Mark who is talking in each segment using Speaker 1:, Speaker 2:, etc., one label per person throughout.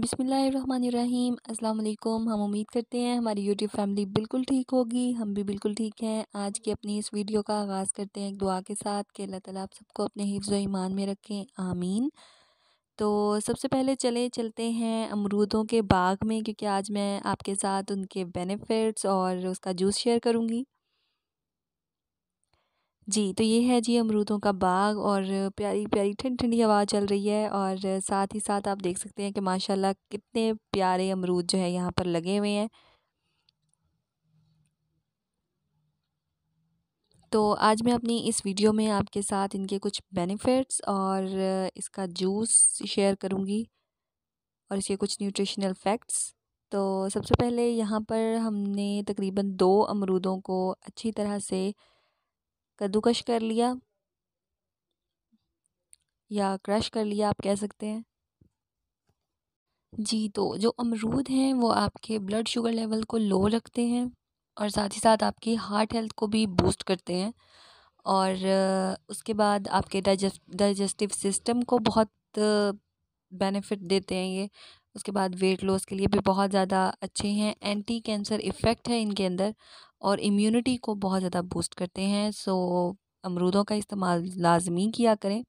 Speaker 1: बिसमीम अल्लाम हम उम्मीद करते हैं हमारी यूट्यूब फैमिली बिल्कुल ठीक होगी हम भी बिल्कुल ठीक हैं आज की अपनी इस वीडियो का आगाज़ करते हैं एक दुआ के साथ कि अल्लाह ताला आप सबको अपने हिफ्ज़ ईमान में रखें आमीन तो सबसे पहले चले चलते हैं अमरूदों के बाग में क्योंकि आज मैं आपके साथ उनके बेनिफिट्स और उसका जूस शेयर करूँगी जी तो ये है जी अमरूदों का बाग और प्यारी प्यारी ठंडी ठंडी हवा चल रही है और साथ ही साथ आप देख सकते हैं कि माशाल्लाह कितने प्यारे अमरूद जो है यहाँ पर लगे हुए हैं तो आज मैं अपनी इस वीडियो में आपके साथ इनके कुछ बेनिफिट्स और इसका जूस शेयर करूँगी और इसके कुछ न्यूट्रिशनल फैक्ट्स तो सबसे पहले यहाँ पर हमने तकरीबन दो अमरूदों को अच्छी तरह से कद्दूकश कर लिया या क्रश कर लिया आप कह सकते हैं जी तो जो अमरूद हैं वो आपके ब्लड शुगर लेवल को लो रखते हैं और साथ ही साथ आपकी हार्ट हेल्थ को भी बूस्ट करते हैं और उसके बाद आपके डाइजेस्ट डाइजेस्टिव सिस्टम को बहुत बेनिफिट देते हैं ये उसके बाद वेट लॉस के लिए भी बहुत ज़्यादा अच्छे हैं एंटी कैंसर इफ़ेक्ट है इनके अंदर और इम्यूनिटी को बहुत ज़्यादा बूस्ट करते हैं सो अमरूदों का इस्तेमाल लाजमी किया करें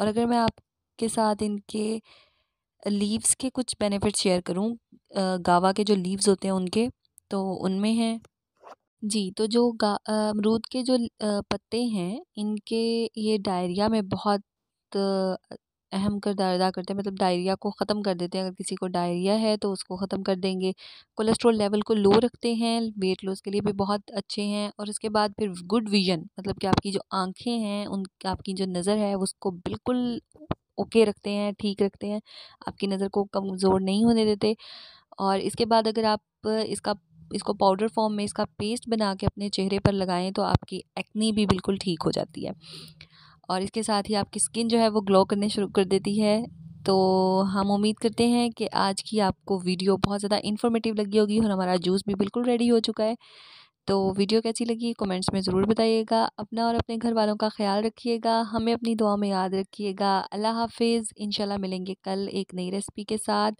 Speaker 1: और अगर मैं आपके साथ इनके लीव्स के कुछ बेनिफिट शेयर करूँ गावा के जो लीव्स होते हैं उनके तो उनमें हैं जी तो जो अमरूद के जो पत्ते हैं इनके ये डायरिया में बहुत अहम किरदार अदा करते हैं मतलब डायरिया को ख़त्म कर देते हैं अगर किसी को डायरिया है तो उसको ख़त्म कर देंगे कोलेस्ट्रॉल लेवल को लो रखते हैं वेट लॉस के लिए भी बहुत अच्छे हैं और इसके बाद फिर गुड विजन मतलब कि आपकी जो आंखें हैं उन आपकी जो नज़र है उसको बिल्कुल ओके रखते हैं ठीक रखते हैं आपकी नज़र को कमज़ोर नहीं होने देते और इसके बाद अगर आप इसका इसको पाउडर फॉर्म में इसका पेस्ट बना के अपने चेहरे पर लगाएं तो आपकी एक्नी भी बिल्कुल ठीक हो जाती है और इसके साथ ही आपकी स्किन जो है वो ग्लो करने शुरू कर देती है तो हम उम्मीद करते हैं कि आज की आपको वीडियो बहुत ज़्यादा इन्फॉर्मेटिव लगी होगी और हमारा जूस भी बिल्कुल रेडी हो चुका है तो वीडियो कैसी लगी कमेंट्स में ज़रूर बताइएगा अपना और अपने घर वालों का ख्याल रखिएगा हमें अपनी दुआ में याद रखिएगा अल्लाह हाफिज़ इन मिलेंगे कल एक नई रेसिपी के साथ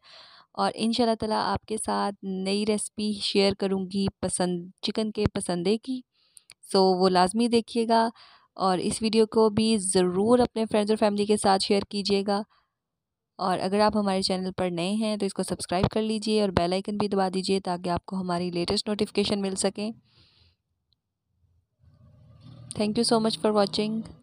Speaker 1: और इन ताला आपके साथ नई रेसिपी शेयर करूँगी पसंद चिकन के पसंदे की सो वो लाजमी देखिएगा और इस वीडियो को भी ज़रूर अपने फ्रेंड्स और फैमिली के साथ शेयर कीजिएगा और अगर आप हमारे चैनल पर नए हैं तो इसको सब्सक्राइब कर लीजिए और बेल आइकन भी दबा दीजिए ताकि आपको हमारी लेटेस्ट नोटिफिकेशन मिल सकें thank you so much for watching